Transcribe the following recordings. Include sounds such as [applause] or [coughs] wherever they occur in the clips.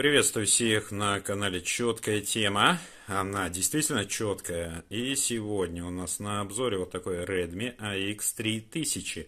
Приветствую всех на канале Четкая тема. Она действительно четкая. И сегодня у нас на обзоре вот такой Redmi AX3000.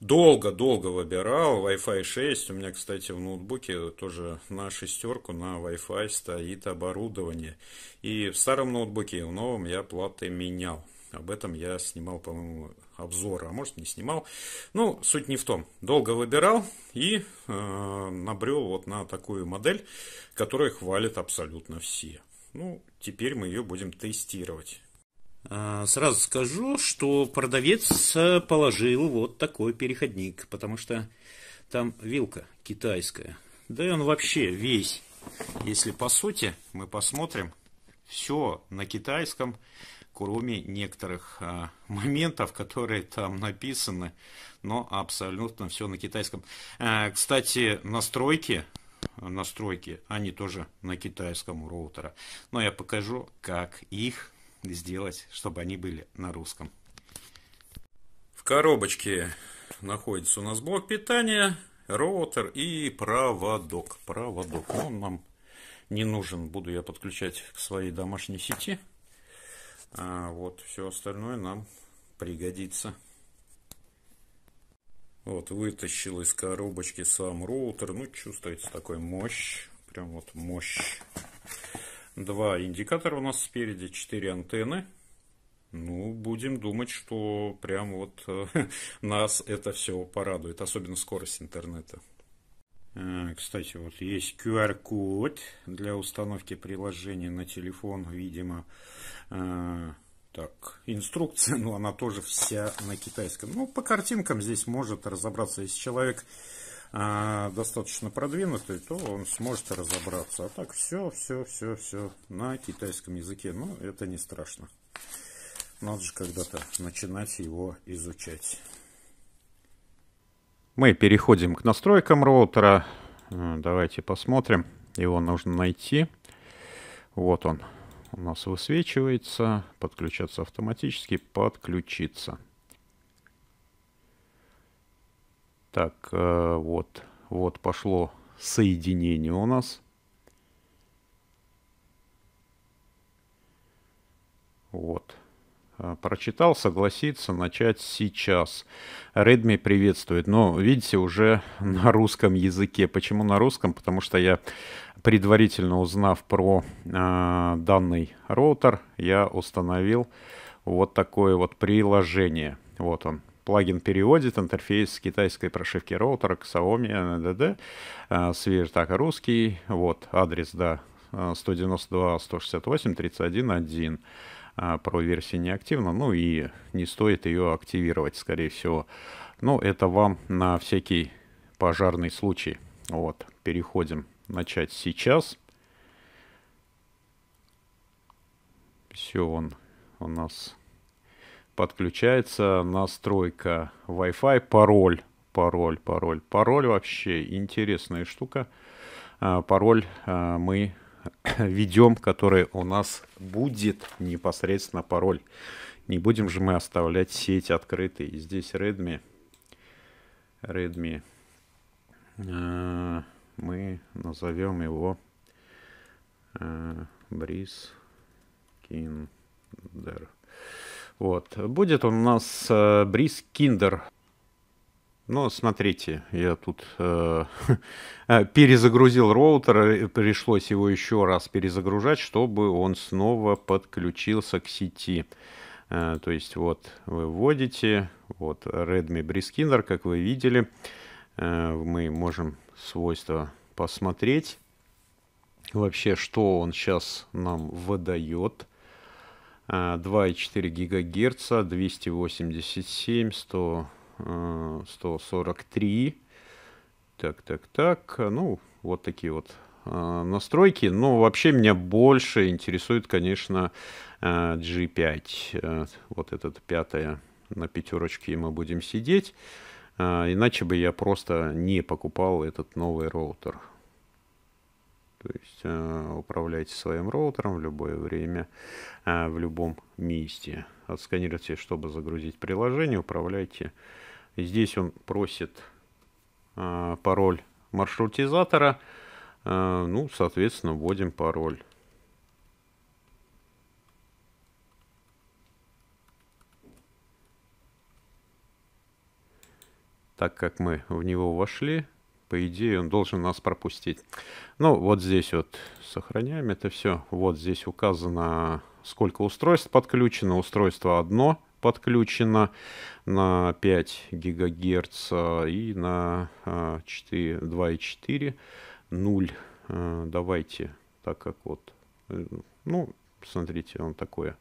Долго-долго выбирал Wi-Fi 6. У меня, кстати, в ноутбуке тоже на шестерку на Wi-Fi стоит оборудование. И в старом ноутбуке, и в новом я платы менял. Об этом я снимал, по-моему, обзор, а может не снимал. Ну, суть не в том. Долго выбирал и э, набрел вот на такую модель, которую хвалят абсолютно все. Ну, теперь мы ее будем тестировать. А, сразу скажу, что продавец э, положил вот такой переходник, потому что там вилка китайская. Да и он вообще весь, если по сути, мы посмотрим, все на китайском кроме некоторых а, [laughs] моментов, которые там написаны, но абсолютно все на китайском. А, кстати, настройки, настройки, они тоже на китайском у роутера. Но я покажу, как их сделать, чтобы они были на русском. В коробочке находится у нас блок питания, роутер и проводок. Проводок, он нам не нужен, буду я подключать к своей домашней сети. А вот все остальное нам пригодится. Вот, вытащил из коробочки сам роутер. Ну, чувствуется такой мощь. Прям вот мощь. Два индикатора у нас спереди, четыре антенны. Ну, будем думать, что прям вот э, [laughs] нас это все порадует. Особенно скорость интернета. Э, кстати, вот есть QR-код для установки приложения на телефон, видимо. Э, так, инструкция, [laughs] но ну, она тоже вся на китайском. Ну, по картинкам здесь может разобраться. Если человек э, достаточно продвинутый, то он сможет разобраться. А так все, все, все, все на китайском языке. Но ну, это не страшно. Надо же когда-то начинать его изучать. Мы переходим к настройкам роутера. Давайте посмотрим. Его нужно найти. Вот он у нас высвечивается. Подключаться автоматически. Подключиться. Так, э, вот, вот пошло соединение у нас. Вот. Э, прочитал, согласиться, начать сейчас. Redmi приветствует, но видите, уже [laughs] на русском языке. Почему на русском? Потому что я, предварительно узнав про э, данный роутер, я установил вот такое вот приложение. Вот он. Плагин переводит интерфейс с китайской прошивки роутера к Xiaomi, NDD, э, свежий так русский, вот адрес, да, 192.168.31.1. Э, а, порой версия неактивна, ну и не стоит ее активировать, скорее всего. ну это вам на всякий пожарный случай. Вот, переходим. Начать сейчас. Все, он у нас подключается. Настройка Wi-Fi, пароль, пароль, пароль. Пароль вообще интересная штука. А, пароль а, мы [coughs] Ведем, который у нас будет непосредственно пароль. Не будем же мы оставлять сеть открытой. здесь Redmi. Redmi. А, мы назовем его Бриз а, Киндер. Вот. Будет он у нас Бриз а, Киндер. Ну, смотрите, я тут э, [laughs] э перезагрузил роутер, э, пришлось его еще раз перезагружать, чтобы он снова подключился к сети. Э, то есть вот вы вводите, вот Redmi Briskinner, как вы видели, э, мы можем свойства посмотреть вообще, что он сейчас нам выдает. 2,4 ГГц, 287, 100 143. Так, так, так. Ну, вот такие вот э, настройки. Но ну, вообще меня больше интересует, конечно, G5. Э, э, вот этот пятая на пятерочке мы будем сидеть. Иначе бы я просто не покупал этот новый роутер. То есть э, управляйте своим роутером в любое время, э, в любом месте. Отсканируйте, чтобы загрузить приложение, управляйте. Здесь он просит э, пароль маршрутизатора. Э, ну, соответственно, вводим пароль. Так как мы в него вошли, по идее, он должен нас пропустить. Ну, вот здесь вот сохраняем это все. Вот здесь указано, сколько устройств подключено. Устройство одно подключено на 5 ГГц э, и на 2,4 э, 0. Э, давайте, так как вот, ну, смотрите, он такое,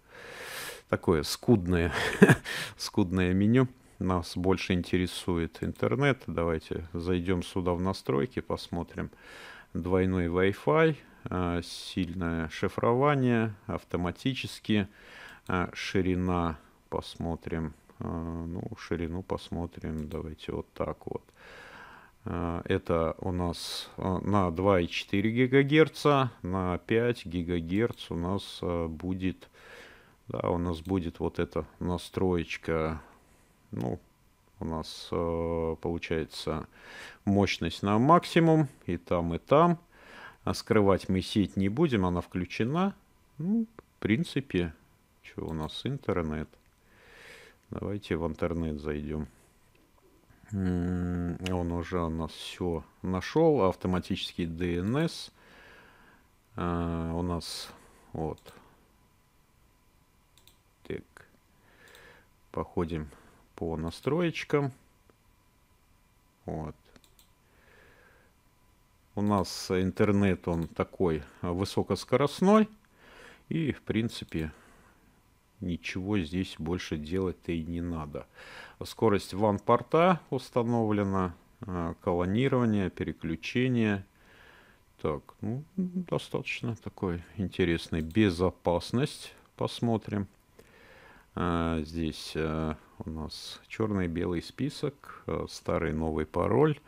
такое скудное, [laughs] скудное меню нас больше интересует интернет. Давайте зайдем сюда в настройки, посмотрим. Двойной Wi-Fi, а, сильное шифрование, автоматически, а, ширина, посмотрим, а, ну, ширину посмотрим, давайте вот так вот. Это у нас на 2,4 ГГц, на 5 ГГц у нас будет, да, у нас будет вот эта настроечка ну, у нас э, получается мощность на максимум и там, и там. А скрывать мы сеть не будем, она включена. Ну, в принципе, что у нас интернет. Давайте в интернет зайдем. Он уже у нас все нашел. Автоматический DNS. Э, а, у нас вот. Так. Походим по настроечкам. Вот. У нас интернет, он такой высокоскоростной. И, в принципе, ничего здесь больше делать-то и не надо. Скорость ван-порта установлена. А, колонирование, переключение. Так, ну, достаточно такой интересный. Безопасность посмотрим. А, здесь э, у нас черный-белый список, э, старый новый пароль,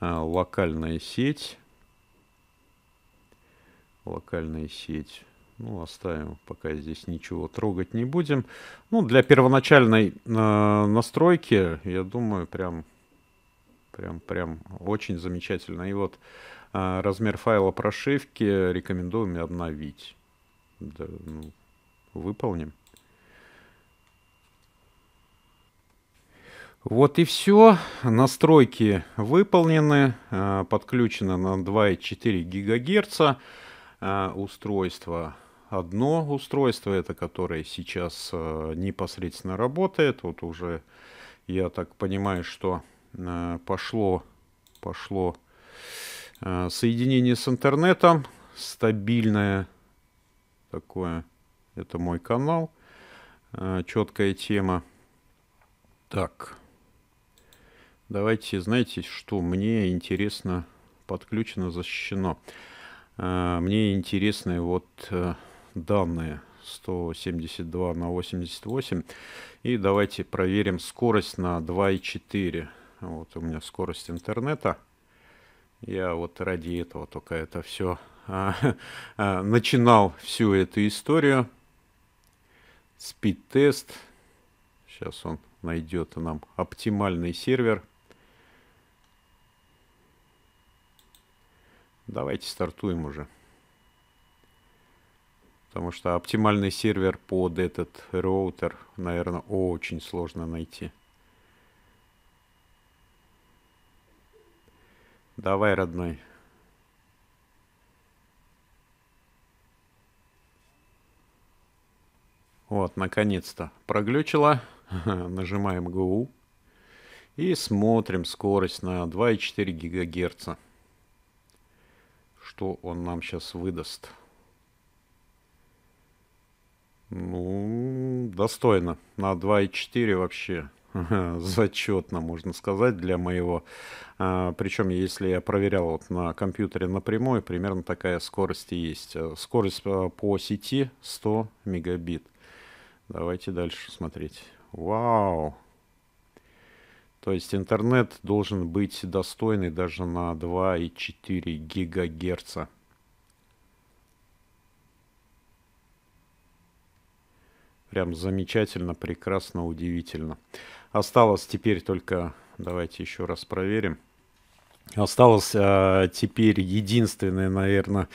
э, локальная сеть. Локальная сеть. Ну, оставим, пока здесь ничего трогать не будем. Ну, для первоначальной э, настройки, я думаю, прям, прям, прям очень замечательно. И вот э, размер файла прошивки рекомендуем обновить. Да, ну, выполним. Вот и все. Настройки выполнены. Э, подключено на 2,4 ГГц э, устройство. Одно устройство, это которое сейчас э, непосредственно работает. Вот уже, я так понимаю, что пошло, пошло соединение с интернетом. Стабильное такое. Это мой канал. Четкая тема. Так. Давайте, знаете, что мне интересно подключено, защищено. А, мне интересны вот э, данные 172 на 88. И давайте проверим скорость на 2,4. Вот у меня скорость интернета. Я вот ради этого только это все а, [laughs] а, начинал всю эту историю. Спид-тест. Сейчас он найдет нам оптимальный сервер. Давайте стартуем уже. Потому что оптимальный сервер под этот роутер, наверное, очень сложно найти. Давай, родной. Вот, наконец-то проглючило. [laughs] Нажимаем GU И смотрим скорость на 2,4 ГГц что он нам сейчас выдаст. Ну, достойно. На 2,4 вообще [laughs] зачетно, можно сказать, для моего. А, причем, если я проверял вот на компьютере напрямую, примерно такая скорость и есть. А, скорость а, по сети 100 мегабит. Давайте дальше смотреть. Вау! То есть интернет должен быть достойный даже на 2,4 гигагерца. Прям замечательно, прекрасно, удивительно. Осталось теперь только, давайте еще раз проверим. Осталось а, теперь единственное, наверное,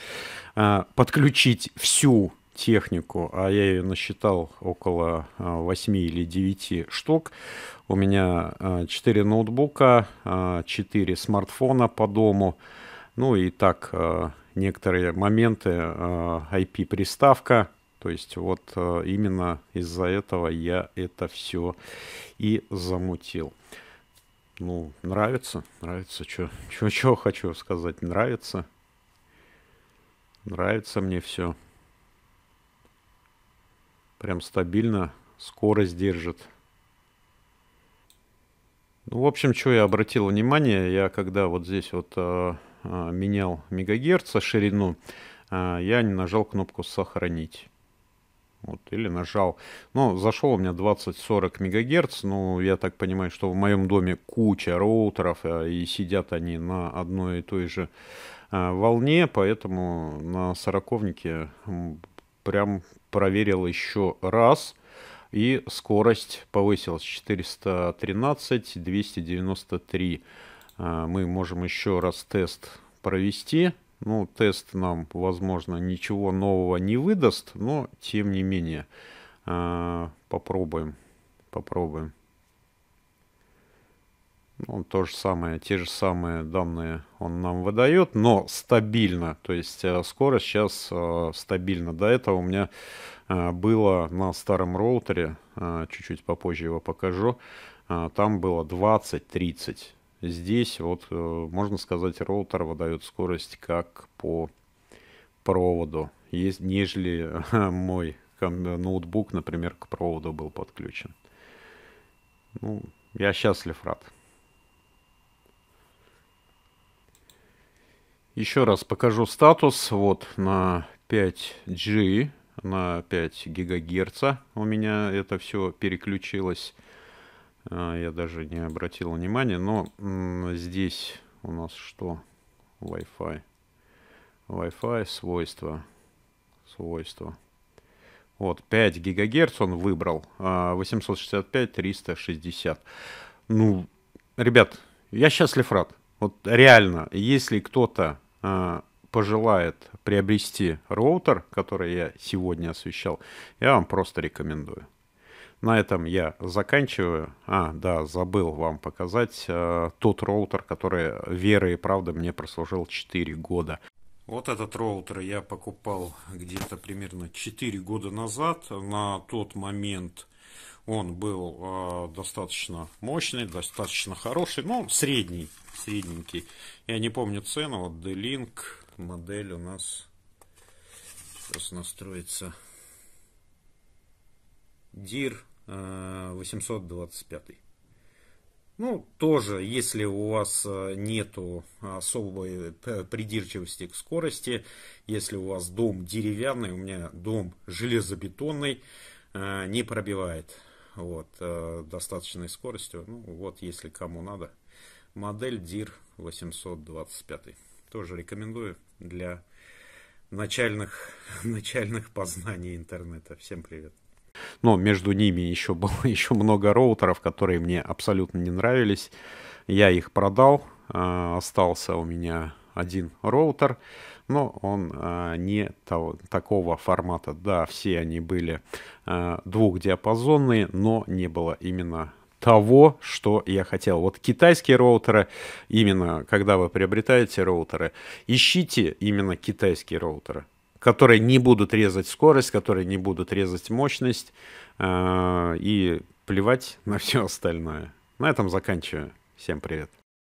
а, подключить всю технику, а я ее насчитал около 8 а, или 9 штук. У меня 4 а, ноутбука, 4 а, смартфона по дому, ну и так некоторые моменты IP-приставка. То есть вот именно из-за этого я это все и замутил. Ну, нравится, нравится, что чё, чё, хочу сказать, нравится. Нравится мне все. Прям стабильно, скорость держит. Ну, в общем, что я обратил внимание, я когда вот здесь вот а, а, менял мегагерца ширину, а, я не нажал кнопку «Сохранить». Вот, или нажал. Ну, зашел у меня 20-40 мегагерц. Ну, я так понимаю, что в моем доме куча роутеров, а, и сидят они на одной и той же а, волне, поэтому на сороковнике прям проверил еще раз. И скорость повысилась 413, 293. А, мы можем еще раз тест провести. Ну, тест нам, возможно, ничего нового не выдаст, но тем не менее а, попробуем. Попробуем. Ну, то же самое, те же самые данные он нам выдает, но стабильно, то есть э, скорость сейчас э, стабильна. До этого у меня э, было на старом роутере, э, чуть-чуть попозже его покажу, там было 20-30. Здесь вот, можно сказать, роутер выдает скорость как по проводу, есть, нежели [laughs] мой ноутбук, например, к проводу был подключен. Ну, я счастлив, рад. Еще раз покажу статус. Вот на 5G, на 5 гигагерца. у меня это все переключилось. А, я даже не обратил внимания, но здесь у нас что? Wi-Fi. Wi-Fi свойства. Свойства. Вот, 5 гигагерц он выбрал, 865, а, 360. Ну, ребят, я счастлив рад. Вот реально, если кто-то Э, пожелает приобрести роутер, который я сегодня освещал, я вам просто рекомендую. На этом я заканчиваю. А, да, забыл вам показать э, тот роутер, который верой и правдой мне прослужил 4 года. Вот этот роутер я покупал где-то примерно 4 года назад. На тот момент он был э, достаточно мощный, достаточно хороший, но ну, средний, средненький. Я не помню цену, вот D-Link модель у нас сейчас настроится DIR э, 825. Ну, тоже, если у вас э, нету особой э, придирчивости к скорости, если у вас дом деревянный, у меня дом железобетонный, э, не пробивает вот, э, достаточной скоростью. Ну, вот, если кому надо. Модель DIR 825. Тоже рекомендую для начальных, [laughs] начальных познаний интернета. Всем привет. Но между ними еще было еще много роутеров, которые мне абсолютно не нравились. Я их продал. Э, остался у меня один роутер, но он а, не того, такого формата. Да, все они были а, двухдиапазонные, но не было именно того, что я хотел. Вот китайские роутеры, именно когда вы приобретаете роутеры, ищите именно китайские роутеры, которые не будут резать скорость, которые не будут резать мощность э и плевать на все остальное. На этом заканчиваю. Всем привет.